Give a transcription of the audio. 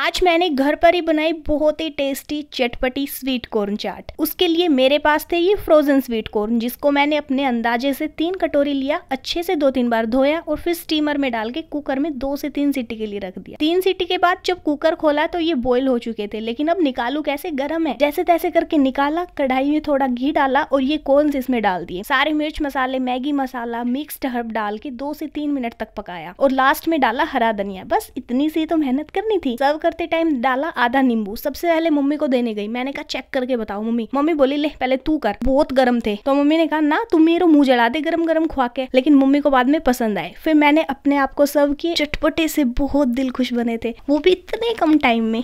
आज मैंने घर पर ही बनाई बहुत ही टेस्टी चटपटी स्वीट कॉर्न चाट उसके लिए मेरे पास थे ये फ्रोजन स्वीट कॉर्न जिसको मैंने अपने अंदाजे से तीन कटोरी लिया अच्छे से दो तीन बार धोया और फिर स्टीमर में डाल के कुकर में दो से तीन सीटी के लिए रख दिया तीन सीटी के बाद जब कुकर खोला तो ये बॉयल हो चुके थे लेकिन अब निकालू कैसे गर्म है जैसे तैसे करके निकाला कढ़ाई में थोड़ा घी डाला और ये कॉर्न इसमें डाल दिए सारे मिर्च मसाले मैगी मसाला मिक्सड हर्ब डाल के दो से तीन मिनट तक पकाया और लास्ट में डाला हरा धनिया बस इतनी सी तो मेहनत करनी थी सर्व कर करते टाइम डाला आधा नींबू सबसे पहले मम्मी को देने गई मैंने कहा चेक करके बताओ मम्मी मम्मी बोली ले पहले तू कर बहुत गर्म थे तो मम्मी ने कहा ना तुम मेरे मुंह जला दे गर्म गर्म खुआ के लेकिन मम्मी को बाद में पसंद आए फिर मैंने अपने आप को सर्व किए चटपटे से बहुत दिल खुश बने थे वो भी इतने कम टाइम में